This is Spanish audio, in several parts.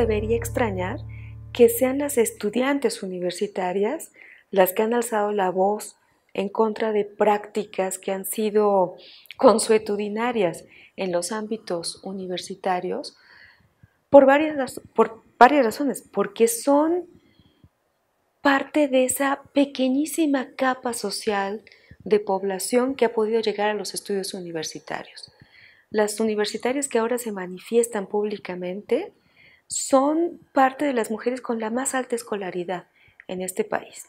debería extrañar que sean las estudiantes universitarias las que han alzado la voz en contra de prácticas que han sido consuetudinarias en los ámbitos universitarios por varias, por varias razones, porque son parte de esa pequeñísima capa social de población que ha podido llegar a los estudios universitarios. Las universitarias que ahora se manifiestan públicamente son parte de las mujeres con la más alta escolaridad en este país.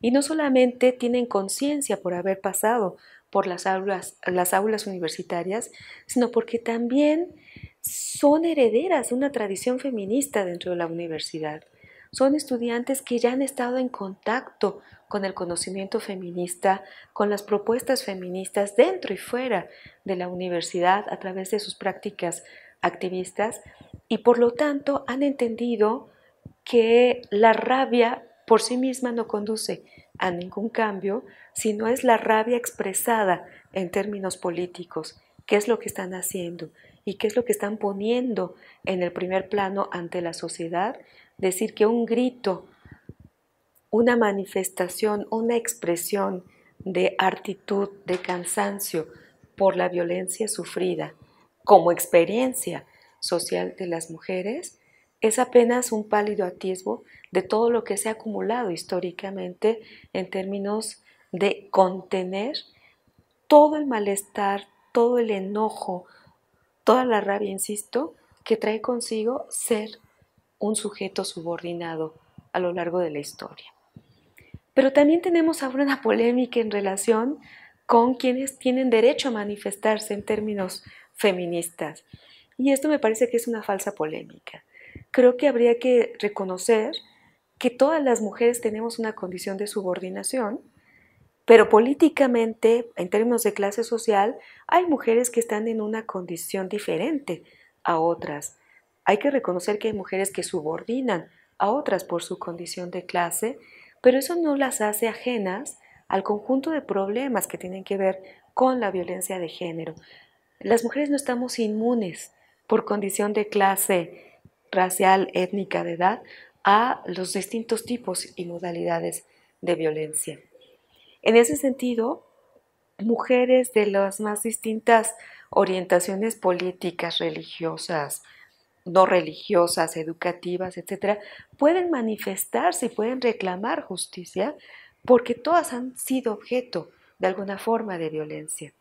Y no solamente tienen conciencia por haber pasado por las aulas, las aulas universitarias, sino porque también son herederas de una tradición feminista dentro de la universidad. Son estudiantes que ya han estado en contacto con el conocimiento feminista, con las propuestas feministas dentro y fuera de la universidad a través de sus prácticas activistas y por lo tanto han entendido que la rabia por sí misma no conduce a ningún cambio, sino es la rabia expresada en términos políticos, qué es lo que están haciendo y qué es lo que están poniendo en el primer plano ante la sociedad, decir que un grito, una manifestación, una expresión de actitud, de cansancio por la violencia sufrida, como experiencia social de las mujeres es apenas un pálido atisbo de todo lo que se ha acumulado históricamente en términos de contener todo el malestar, todo el enojo, toda la rabia, insisto, que trae consigo ser un sujeto subordinado a lo largo de la historia. Pero también tenemos ahora una polémica en relación con quienes tienen derecho a manifestarse en términos feministas. Y esto me parece que es una falsa polémica. Creo que habría que reconocer que todas las mujeres tenemos una condición de subordinación, pero políticamente, en términos de clase social, hay mujeres que están en una condición diferente a otras. Hay que reconocer que hay mujeres que subordinan a otras por su condición de clase, pero eso no las hace ajenas al conjunto de problemas que tienen que ver con la violencia de género. Las mujeres no estamos inmunes por condición de clase racial, étnica, de edad, a los distintos tipos y modalidades de violencia. En ese sentido, mujeres de las más distintas orientaciones políticas, religiosas, no religiosas, educativas, etcétera, pueden manifestarse y pueden reclamar justicia porque todas han sido objeto de alguna forma de violencia.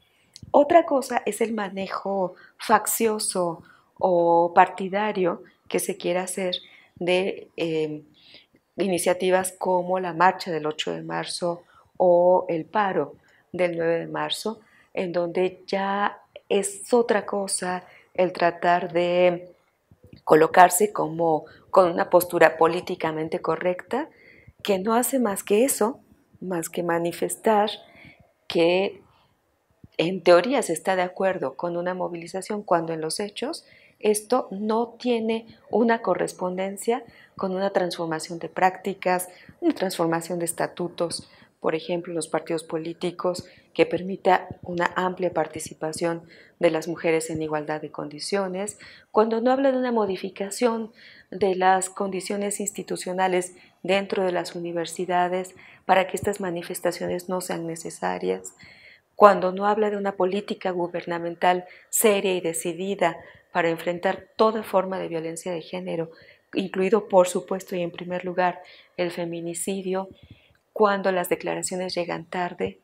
Otra cosa es el manejo faccioso o partidario que se quiera hacer de eh, iniciativas como la marcha del 8 de marzo o el paro del 9 de marzo, en donde ya es otra cosa el tratar de colocarse como con una postura políticamente correcta, que no hace más que eso, más que manifestar que en teoría se está de acuerdo con una movilización cuando en los hechos esto no tiene una correspondencia con una transformación de prácticas, una transformación de estatutos, por ejemplo, los partidos políticos, que permita una amplia participación de las mujeres en igualdad de condiciones. Cuando no habla de una modificación de las condiciones institucionales dentro de las universidades para que estas manifestaciones no sean necesarias. Cuando no habla de una política gubernamental seria y decidida para enfrentar toda forma de violencia de género, incluido por supuesto y en primer lugar el feminicidio, cuando las declaraciones llegan tarde,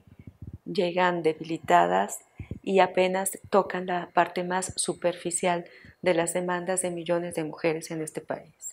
llegan debilitadas y apenas tocan la parte más superficial de las demandas de millones de mujeres en este país.